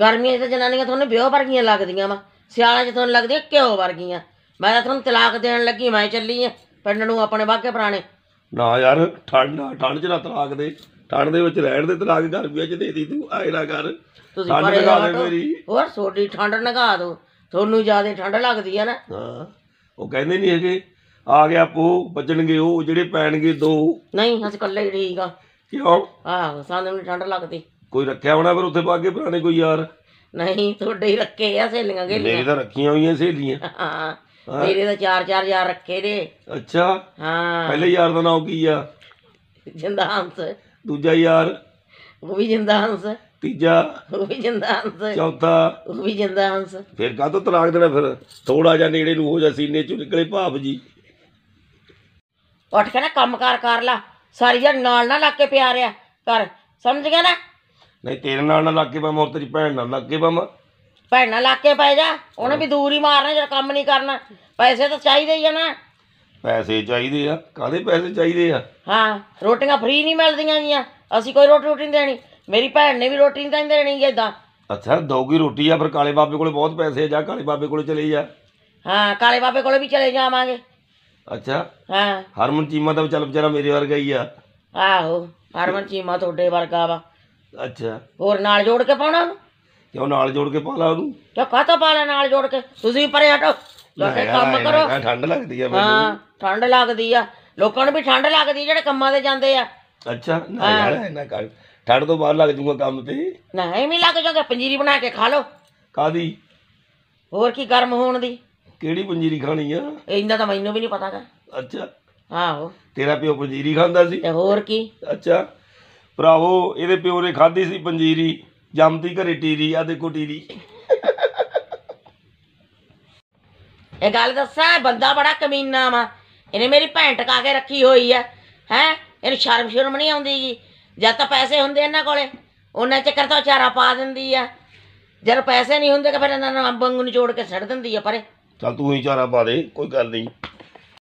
ਗਰਮੀਆਂ 'ਚ ਤਾਂ ਜਨਾਨੀਆਂ ਤੁਹਾਨੂੰ ਵਿਆਹ ਵਰਗੀਆਂ ਲੱਗਦੀਆਂ ਵਾ ਸਿਆਲਾਂ 'ਚ ਤੁਹਾਨੂੰ ਲੱਗਦੀਆਂ ਕਿਉਂ ਵਰਗੀਆਂ ਮੈਂ ਤਾਂ ਤੁਹਾਨੂੰ ਤਲਾਕ ਦੇਣ ਲੱਗੀ ਮੈਂ ਚੱਲੀ ਆ ਪਿੰਡ ਨੂੰ ਆਪਣੇ ਬਾਗੇ ਪੁਰਾਣੇ ਨਾ ਯਾਰ ਠੰਡ ਨਾ ਠੰਡ 'ਚ ਨਾ ਤਲਾਕ ਦੇ ਠੰਡ ਦੇ ਵਿੱਚ ਰਹਿਣ ਦੇ ਤਲਾਕ ਗਰਮੀਆਂ 'ਚ ਦੇ ਦੀ ਤੂੰ ਆਏ ਨਾ ਕਰ ਤੁਸੀਂ ਪਰੇ ਲਗਾ ਦੇ ਮੇਰੀ ਹੋਰ ਛੋਟੀ ਠੰਡ ਨਗਾ ਦੋ ਤੁਹਾਨੂੰ ਜ਼ਿਆਦਾ ਠੰਡ ਲੱਗਦੀ ਆ ਨਾ ਹਾਂ ਉਹ ਕਹਿੰਦੇ ਨਹੀਂ ਹੈਗੇ ਆ ਗਿਆ ਪੋ ਵੱਜਣਗੇ ਉਹ ਜਿਹੜੇ ਪੈਣਗੇ ਦੋ ਨਹੀਂ ਹਸ ਕੱਲੇ ਹੀ ਠੀਕ ਆ ਕਿਉਂ ਆਹੋ ਸਾਨੂੰ ਠੰਡ ਲੱਗਦੀ ਕੋਈ ਰੱਖਿਆ ਹੋਣਾ ਫਿਰ ਉੱਥੇ ਪਾ ਕੇ ਪੁਰਾਣੇ ਕੋਈ ਯਾਰ ਨਹੀਂ ਤੁਹਾਡੇ ਹੀ ਰੱਖੇ ਆ ਸਹੇਲੀਆਂ ਮੇਰੇ ਤਾਂ ਰੱਖੀਆਂ ਹੋਈਆਂ ਸਹੇਲੀਆਂ ਹਾਂ ਮੇਰੇ ਤਾਂ ਚਾਰ ਚਾਰ ਯਾਰ ਰੱਖੇ ਨੇ ਅੱਛਾ ਹਾਂ ਪਹਿਲੇ ਯਾਰ ਦਾ ਨਾਮ ਕੀ ਆ ਜਿੰਦਾ ਹੰਸ ਦੂਜਾ ਯਾਰ ਉਹ ਵੀ ਜਿੰਦਾ ਹੰਸ ਤੀਜਾ ਉਹ ਵੀ ਜਿੰਦਾ ਹੰਸ ਚੌਥਾ ਉਹ ਵੀ ਜਿੰਦਾ ਹੰਸ ਫਿਰ ਕਾਹਤੋਂ ਤਲਾਕ ਦੇਣਾ ਫਿਰ ਥੋੜਾ ਜਿਹਾ ਨੇੜੇ ਨੂੰ ਹੋ ਜਾ ਸੀਨੇ ਚੋਂ ਨਿਕਲੇ ਭਾਪ ਜੀ ਉੱਠ ਕੇ ਨਾ ਕੰਮਕਾਰ ਕਰ ਲੈ ਸਾਰੀ ਜਨ ਨਾਲ ਨਾ ਲੱਗ ਕੇ ਪਿਆ ਰਿਆ ਕਰ ਸਮਝ ਗਿਆ ਨਾ ਨਹੀਂ ਤੇਰੇ ਨਾਲ ਨਾ ਲੱਗ ਕੇ ਪਾਵਾਂ ਹੋਰ ਤੇਰੀ ਭੈਣ ਨਾਲ ਲੱਗ ਕੇ ਪਾਵਾਂ ਨਾਲ ਲੱਗ ਕੇ ਪੈ ਜਾ ਉਹਨੇ ਵੀ ਦੂਰ ਹੀ ਮਾਰਨਾ ਜੇ ਕੰਮ ਨਹੀਂ ਕਰਨਾ ਪੈਸੇ ਤਾਂ ਚਾਹੀਦੇ ਹੀ ਆ ਨਾ ਪੈਸੇ ਚਾਹੀਦੇ ਆ ਕਾਦੇ ਪੈਸੇ ਚਾਹੀਦੇ ਆ ਹਾਂ ਰੋਟੀਆਂ ਫ੍ਰੀ ਨਹੀਂ ਮਿਲਦੀਆਂ ਗੀਆਂ ਅਸੀਂ ਕੋਈ ਰੋਟੀ ਰੋਟੀ ਨਹੀਂ ਦੇਣੀ ਮੇਰੀ ਭੈਣ ਨੇ ਵੀ ਰੋਟੀ ਨਹੀਂ ਤਾਂ ਦੇਣੀ ਇਦਾਂ ਅੱਛਾ ਦੋਗੀ ਰੋਟੀ ਆ ਫਿਰ ਕਾਲੇ ਬਾਬੇ ਕੋਲੇ ਬਹੁਤ ਪੈਸੇ ਆ ਜਾ ਕਾਲੇ ਬਾਬੇ ਕੋਲੇ ਚਲੇ ਜਾ ਹਾਂ ਕਾਲੇ ਬਾਬੇ ਕੋਲੇ ਵੀ ਚਲੇ ਜਾਵਾਂਗੇ ਅੱਛਾ ਹਾਂ ਹਰਮਨ ਚੀਮਾ ਤਾਂ ਚੱਲ ਵਿਚਾਰਾ ਮੇਰੇ ਵਰਗਾ ਹੀ ਆ ਆਹੋ ਹਰਮਨ ਚੀਮਾ ਤੁਹਾਡੇ ਵਰਗਾ ਵਾ ਅੱਛਾ ਹੋਰ ਨਾਲ ਜੋੜ ਕੇ ਪਾਉਣਾ ਉਹਨੂੰ ਕਿਉਂ ਨਾਲ ਜੋੜ ਕੇ ਪਾ ਲਾ ਉਹਨੂੰ ਕਿਉਂ ਕਾਹਤੋਂ ਪਾ ਲੈ ਨਾਲ ਜੋੜ ਕੇ ਤੁਸੀਂ ਪਰੇ ਹਟੋ ਲੋਕੇ ਕੰਮ ਕਰੋ ਠੰਡ ਲੱਗਦੀ ਆ ਮੈਨੂੰ ਹਾਂ ਠੰਡ ਲੱਗਦੀ ਆ ਲੋਕਾਂ ਨੂੰ ਵੀ ਠੰਡ ਲੱਗਦੀ ਜਿਹੜੇ ਕੰਮਾਂ ਤੇ ਜਾਂਦੇ ਆ ਅੱਛਾ ਨਾ ਯਾਰ ਇਹਨਾਂ ਕਰ ਠੰਡ ਤੋਂ ਬਾਹਰ ਲੱਗ ਜੂਗਾ ਕੰਮ ਤੇ ਨਾ ਐਵੇਂ ਲੱਗ ਜੂਗਾ ਪੰਜੀਰੀ ਬਣਾ ਕੇ ਖਾ ਲੋ ਕਾਦੀ ਹੋਰ ਕੀ ਗਰਮ ਹੋਣ ਦੀ ਕਿਹੜੀ ਪੰਜੀਰੀ ਖਾਣੀ ਆ ਇੰਦਾ ਤਾਂ ਮੈਨੂੰ ਵੀ ਨਹੀਂ ਪਤਾਗਾ ਅੱਛਾ ਆਹੋ ਤੇਰਾ ਪਿਓ ਪੰਜੀਰੀ ਖਾਂਦਾ ਸੀ ਤੇ ਹੋਰ ਕੀ ਅੱਛਾ ਭਰਾਵੋ ਇਹਦੇ ਪਿਓ ਨੇ ਖਾਧੀ ਸੀ ਪੰਜੀਰੀ ਜੰਮਦੀ ਘਰੇ ਟੀਰੀ ਆ ਦੇਖੋ ਟੀਰੀ ਇਹ ਗੱਲ ਦੱਸਾਂ ਬੰਦਾ ਬੜਾ ਕਮੀਨਾ ਵਾ ਇਹਨੇ ਮੇਰੀ ਭੈਣ ਟਕਾ ਕੇ ਰੱਖੀ ਹੋਈ ਆ ਹੈ ਇਹਨੂੰ ਸ਼ਰਮ ਸ਼ਰਮ ਨਹੀਂ ਆਉਂਦੀ ਜੀ ਜਦ ਤਾਂ ਪੈਸੇ ਹੁੰਦੇ ਇਹਨਾਂ ਕੋਲੇ ਉਹਨਾਂ ਚੱਕਰ ਕਰਤਾ ਚਾਰਾ ਪਾ ਦਿੰਦੀ ਆ ਜਦ ਪੈਸੇ ਨਹੀਂ ਹੁੰਦੇ ਤਾਂ ਫਿਰ ਇਹਨਾਂ ਨੂੰ ਅੰਬੰਗ ਨੂੰ ਜੋੜ ਕੇ ਛੱਡ ਦਿੰਦੀ ਆ ਪਰੇ ਚੱਲ ਤੂੰ ਹੀ ਚਾਰਾ ਪਾ ਦੇ ਕੋਈ ਗੱਲ ਨਹੀਂ